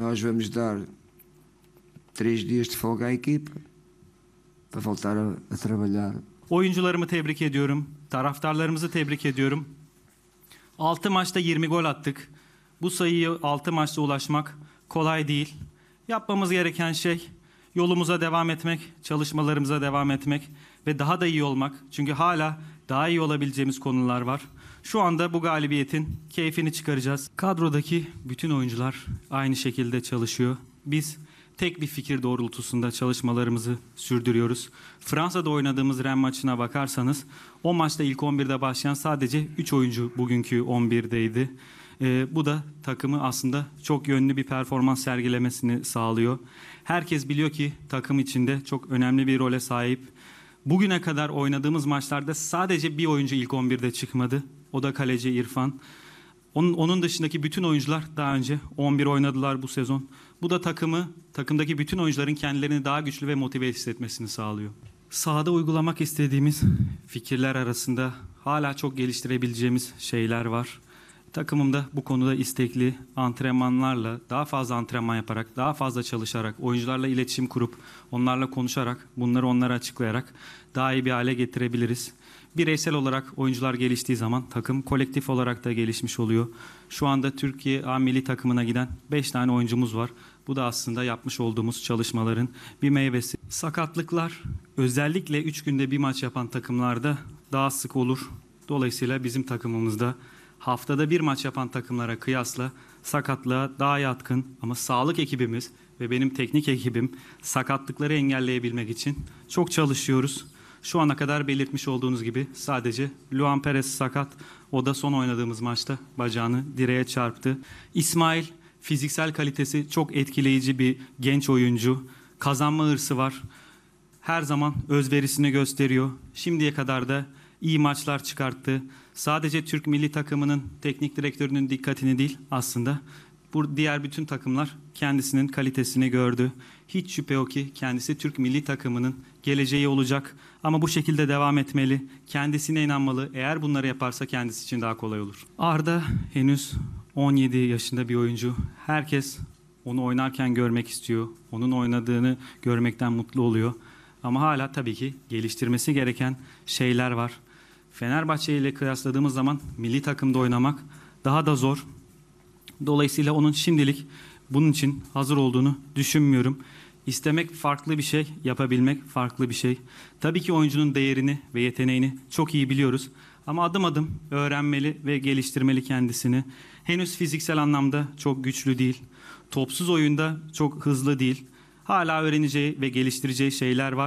Nós vamos dar três dias de folga à equipa para voltar a, a trabalhar. Oyuncularımı tebrik ediyorum. Taraftarlarımızı tebrik ediyorum. 6 maçta 20 gol attık. Bu sayıyı 6 maçta ulaşmak kolay değil. Yapmamız gereken şey yolumuza devam etmek, çalışmalarımıza devam etmek ve daha da iyi olmak. Çünkü hala daha iyi olabileceğimiz konular var. Şu anda bu galibiyetin keyfini çıkaracağız. Kadrodaki bütün oyuncular aynı şekilde çalışıyor. Biz tek bir fikir doğrultusunda çalışmalarımızı sürdürüyoruz. Fransa'da oynadığımız Ren maçına bakarsanız o maçta ilk 11'de başlayan sadece 3 oyuncu bugünkü 11'deydi. ee, bu da takımı aslında çok yönlü bir performans sergilemesini sağlıyor. Herkes biliyor ki takım içinde çok önemli bir role sahip. Bugüne kadar oynadığımız maçlarda sadece bir oyuncu ilk 11'de çıkmadı. O da kaleci İrfan. Onun, onun dışındaki bütün oyuncular daha önce 11 oynadılar bu sezon. Bu da takımı, takımdaki bütün oyuncuların kendilerini daha güçlü ve motive hissetmesini sağlıyor. Sahada uygulamak istediğimiz fikirler arasında hala çok geliştirebileceğimiz şeyler var. Takımımda bu konuda istekli antrenmanlarla, daha fazla antrenman yaparak, daha fazla çalışarak, oyuncularla iletişim kurup, onlarla konuşarak, bunları onlara açıklayarak daha iyi bir hale getirebiliriz. Bireysel olarak oyuncular geliştiği zaman takım kolektif olarak da gelişmiş oluyor. Şu anda Türkiye A milli takımına giden 5 tane oyuncumuz var. Bu da aslında yapmış olduğumuz çalışmaların bir meyvesi. Sakatlıklar özellikle 3 günde bir maç yapan takımlarda daha sık olur. Dolayısıyla bizim takımımızda haftada bir maç yapan takımlara kıyasla sakatlığa daha yatkın ama sağlık ekibimiz ve benim teknik ekibim sakatlıkları engelleyebilmek için çok çalışıyoruz. Şu ana kadar belirtmiş olduğunuz gibi sadece Luan Perez sakat. O da son oynadığımız maçta bacağını direğe çarptı. İsmail fiziksel kalitesi çok etkileyici bir genç oyuncu. Kazanma hırsı var. Her zaman özverisini gösteriyor. Şimdiye kadar da iyi maçlar çıkarttı. Sadece Türk milli takımının teknik direktörünün dikkatini değil aslında bu diğer bütün takımlar kendisinin kalitesini gördü. Hiç şüphe yok ki kendisi Türk milli takımının geleceği olacak ama bu şekilde devam etmeli. Kendisine inanmalı. Eğer bunları yaparsa kendisi için daha kolay olur. Arda henüz 17 yaşında bir oyuncu. Herkes onu oynarken görmek istiyor. Onun oynadığını görmekten mutlu oluyor. Ama hala tabii ki geliştirmesi gereken şeyler var. Fenerbahçe ile kıyasladığımız zaman milli takımda oynamak daha da zor. Dolayısıyla onun şimdilik bunun için hazır olduğunu düşünmüyorum. İstemek farklı bir şey, yapabilmek farklı bir şey. Tabii ki oyuncunun değerini ve yeteneğini çok iyi biliyoruz. Ama adım adım öğrenmeli ve geliştirmeli kendisini. Henüz fiziksel anlamda çok güçlü değil. Topsuz oyunda çok hızlı değil. Hala öğreneceği ve geliştireceği şeyler var.